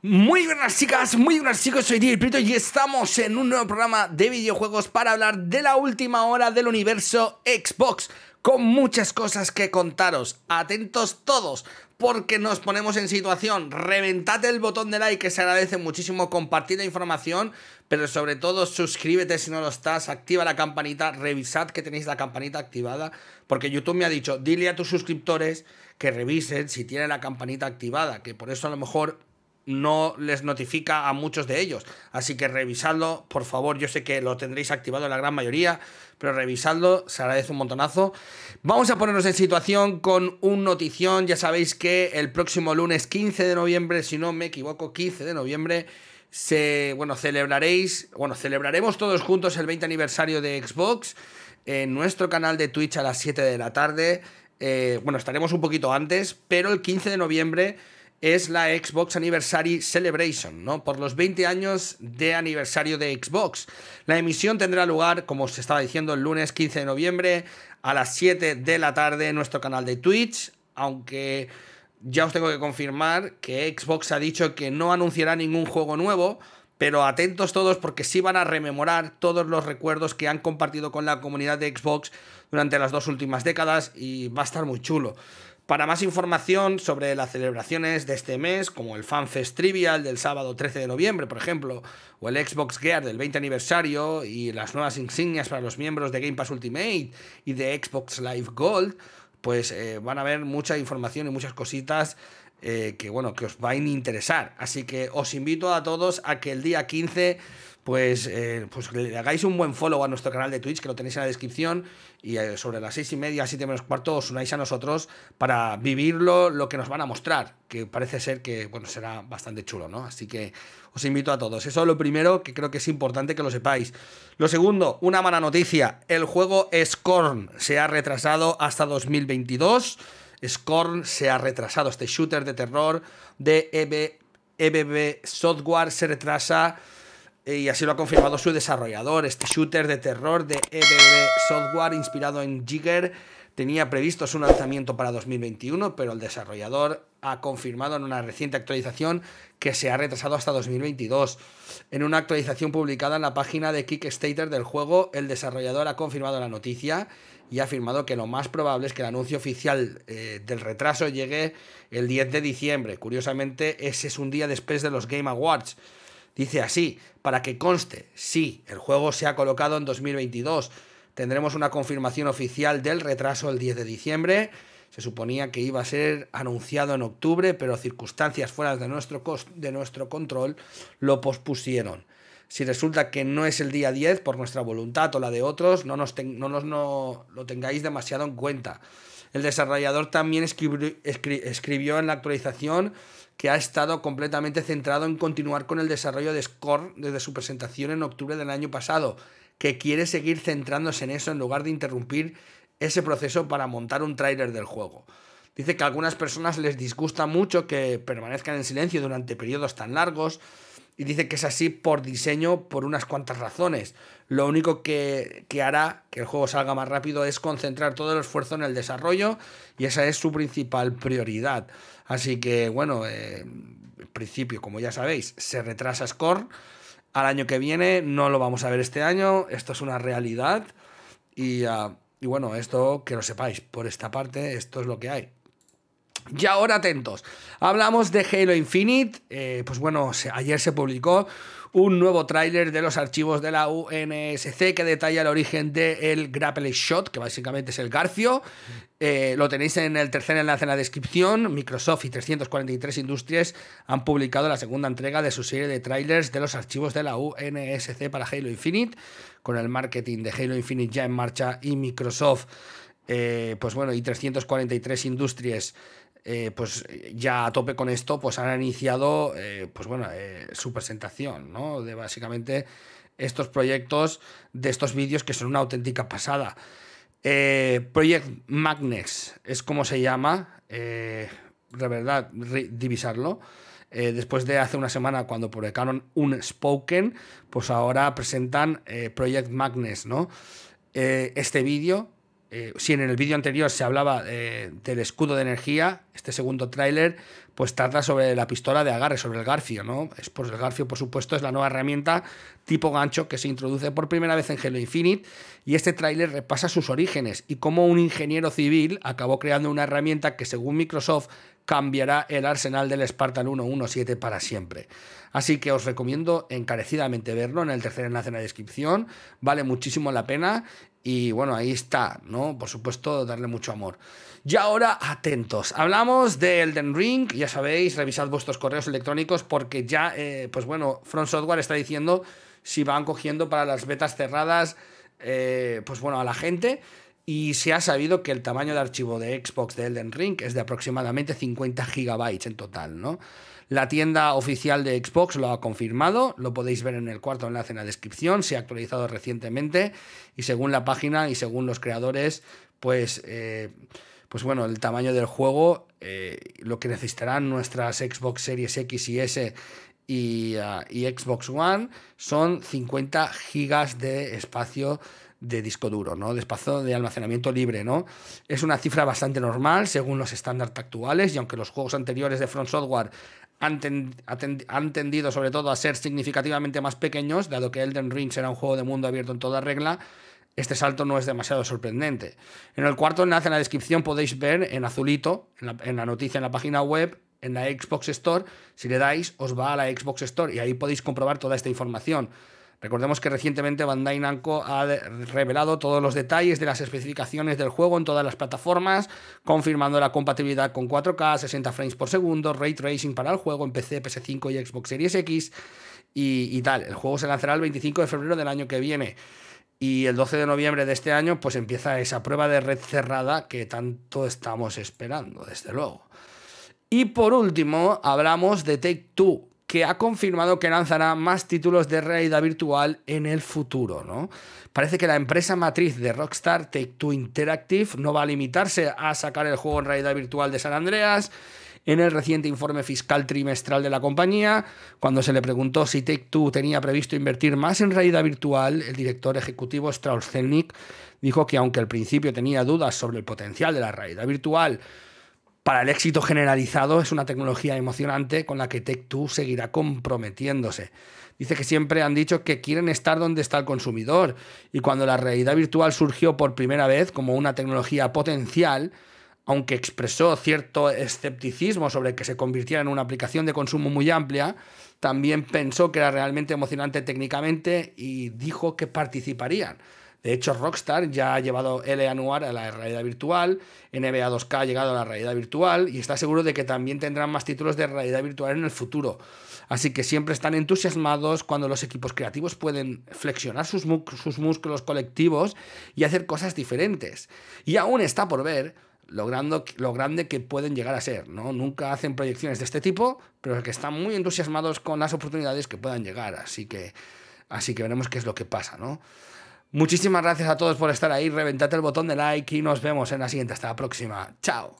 Muy buenas chicas, muy buenas chicos, soy Diego y estamos en un nuevo programa de videojuegos para hablar de la última hora del universo Xbox, con muchas cosas que contaros. Atentos todos, porque nos ponemos en situación. Reventad el botón de like, que se agradece muchísimo, compartir la información, pero sobre todo suscríbete si no lo estás, activa la campanita, revisad que tenéis la campanita activada, porque YouTube me ha dicho, dile a tus suscriptores que revisen si tiene la campanita activada, que por eso a lo mejor no les notifica a muchos de ellos. Así que revisadlo, por favor. Yo sé que lo tendréis activado la gran mayoría, pero revisadlo, se agradece un montonazo. Vamos a ponernos en situación con un notición. Ya sabéis que el próximo lunes 15 de noviembre, si no me equivoco, 15 de noviembre, se, bueno, celebraréis, bueno, celebraremos todos juntos el 20 aniversario de Xbox en nuestro canal de Twitch a las 7 de la tarde. Eh, bueno, estaremos un poquito antes, pero el 15 de noviembre es la Xbox Anniversary Celebration, ¿no? Por los 20 años de aniversario de Xbox. La emisión tendrá lugar, como os estaba diciendo, el lunes 15 de noviembre a las 7 de la tarde en nuestro canal de Twitch, aunque ya os tengo que confirmar que Xbox ha dicho que no anunciará ningún juego nuevo, pero atentos todos porque sí van a rememorar todos los recuerdos que han compartido con la comunidad de Xbox durante las dos últimas décadas y va a estar muy chulo. Para más información sobre las celebraciones de este mes, como el FanFest Trivial del sábado 13 de noviembre, por ejemplo, o el Xbox Gear del 20 aniversario y las nuevas insignias para los miembros de Game Pass Ultimate y de Xbox Live Gold, pues eh, van a haber mucha información y muchas cositas eh, que, bueno, que os van a interesar. Así que os invito a todos a que el día 15 pues, eh, pues le hagáis un buen follow a nuestro canal de Twitch, que lo tenéis en la descripción, y eh, sobre las seis y media, siete menos cuarto, os unáis a nosotros para vivirlo, lo que nos van a mostrar, que parece ser que, bueno, será bastante chulo, ¿no? Así que os invito a todos. Eso es lo primero que creo que es importante que lo sepáis. Lo segundo, una mala noticia, el juego Scorn se ha retrasado hasta 2022. Scorn se ha retrasado, este shooter de terror de EBB e Software se retrasa y así lo ha confirmado su desarrollador. Este shooter de terror de EBB Software, inspirado en Jigger, tenía previsto su lanzamiento para 2021, pero el desarrollador ha confirmado en una reciente actualización que se ha retrasado hasta 2022. En una actualización publicada en la página de Kickstarter del juego, el desarrollador ha confirmado la noticia y ha afirmado que lo más probable es que el anuncio oficial eh, del retraso llegue el 10 de diciembre. Curiosamente, ese es un día después de los Game Awards. Dice así, para que conste, sí, el juego se ha colocado en 2022. Tendremos una confirmación oficial del retraso el 10 de diciembre. Se suponía que iba a ser anunciado en octubre, pero circunstancias fuera de nuestro, de nuestro control lo pospusieron. Si resulta que no es el día 10 por nuestra voluntad o la de otros, no, nos no, nos, lo tengáis demasiado en cuenta. El desarrollador también escribió en la actualización que ha estado completamente centrado en continuar con el desarrollo de Score desde su presentación en octubre del año pasado, que quiere seguir centrándose en eso en lugar de interrumpir ese proceso para montar un tráiler del juego. Dice que a algunas personas les disgusta mucho que permanezcan en silencio durante periodos tan largos, y dice que es así por diseño por unas cuantas razones. Lo único que, hará que el juego salga más rápido es concentrar todo el esfuerzo en el desarrollo y esa es su principal prioridad. Así que bueno, eh, en principio, como ya sabéis, se retrasa Score al año que viene, no lo vamos a ver este año, esto es una realidad y, ah, y bueno, esto que lo sepáis, por esta parte, esto es lo que hay. Y ahora atentos, hablamos de Halo Infinite, eh, pues bueno, ayer se publicó un nuevo tráiler de los archivos de la UNSC que detalla el origen del el grapple shot, que básicamente es el garcio, eh, lo tenéis en el tercer enlace en la descripción. Microsoft y 343 Industries han publicado la segunda entrega de su serie de trailers de los archivos de la UNSC para Halo Infinite, con el marketing de Halo Infinite ya en marcha y Microsoft eh, pues bueno, y 343 industrias eh, pues ya a tope con esto, pues han iniciado eh, pues bueno, su presentación, ¿no? De básicamente estos proyectos de estos vídeos que son una auténtica pasada. Project Magnes es como se llama, de verdad, divisarlo. después de hace una semana cuando publicaron un Spoken, pues ahora presentan Project Magnes, ¿no? este vídeo eh, si en el vídeo anterior se hablaba eh, del escudo de energía, este segundo tráiler pues trata sobre la pistola de agarre, sobre el garfio, ¿no? Es, pues, el garfio, por supuesto, es la nueva herramienta tipo gancho que se introduce por primera vez en Halo Infinite y este tráiler repasa sus orígenes y cómo un ingeniero civil acabó creando una herramienta que, según Microsoft, cambiará el arsenal del Spartan 117 para siempre. Así que os recomiendo encarecidamente verlo en el tercer enlace en la descripción, vale muchísimo la pena y bueno, ahí está, ¿no? Por supuesto, darle mucho amor. Y ahora, atentos. Hablamos de Elden Ring, ya sabéis, revisad vuestros correos electrónicos porque ya, eh, pues bueno, Front Software está diciendo si van cogiendo para las betas cerradas, eh, pues bueno, a la gente. Y se ha sabido que el tamaño de archivo de Xbox de Elden Ring es de aproximadamente 50 GB en total, ¿no? La tienda oficial de Xbox lo ha confirmado, lo podéis ver en el cuarto enlace en la descripción, se ha actualizado recientemente y según la página y según los creadores, pues, eh, pues bueno, el tamaño del juego, eh, lo que necesitarán nuestras Xbox Series X y S y, ah, y Xbox One son 50 gigas de espacio de disco duro, ¿no? De espacio de almacenamiento libre, ¿no? Es una cifra bastante normal según los estándares actuales y aunque los juegos anteriores de Front Software han, tendido sobre todo a ser significativamente más pequeños, dado que Elden Ring será un juego de mundo abierto en toda regla, este salto no es demasiado sorprendente. En el cuarto enlace en la descripción podéis ver en azulito, en la noticia en la página web, en la Xbox Store, si le dais os va a la Xbox Store y ahí podéis comprobar toda esta información. Recordemos que recientemente Bandai Namco ha revelado todos los detalles de las especificaciones del juego en todas las plataformas, confirmando la compatibilidad con 4K, 60 frames por segundo, ray tracing para el juego en PC, PS5 y Xbox Series X y, tal. El juego se lanzará el 25 de febrero del año que viene. Y el 12 de noviembre de este año, pues empieza esa prueba de red cerrada que tanto estamos esperando, desde luego. Y por último, hablamos de Take Two, que ha confirmado que lanzará más títulos de realidad virtual en el futuro. ¿no? Parece que la empresa matriz de Rockstar, Take Two Interactive, no va a limitarse a sacar el juego en realidad virtual de San Andreas. En el reciente informe fiscal trimestral de la compañía, cuando se le preguntó si Take Two tenía previsto invertir más en realidad virtual, el director ejecutivo Strauss dijo que aunque al principio tenía dudas sobre el potencial de la realidad virtual, para el éxito generalizado es una tecnología emocionante con la que Tech2 seguirá comprometiéndose. Dice que siempre han dicho que quieren estar donde está el consumidor y cuando la realidad virtual surgió por primera vez como una tecnología potencial, aunque expresó cierto escepticismo sobre que se convirtiera en una aplicación de consumo muy amplia, también pensó que era realmente emocionante técnicamente y dijo que participarían. De hecho, Rockstar ya ha llevado L.A. Noir a la realidad virtual, NBA 2K ha llegado a la realidad virtual y está seguro de que también tendrán más títulos de realidad virtual en el futuro. Así que siempre están entusiasmados cuando los equipos creativos pueden flexionar sus, sus músculos colectivos y hacer cosas diferentes. Y aún está por ver logrando lo grande que pueden llegar a ser. ¿no? Nunca hacen proyecciones de este tipo, pero que están muy entusiasmados con las oportunidades que puedan llegar. Así que, así que veremos qué es lo que pasa. ¿no? Muchísimas gracias a todos por estar ahí. Reventad el botón de like y nos vemos en la siguiente. Hasta la próxima. Chao.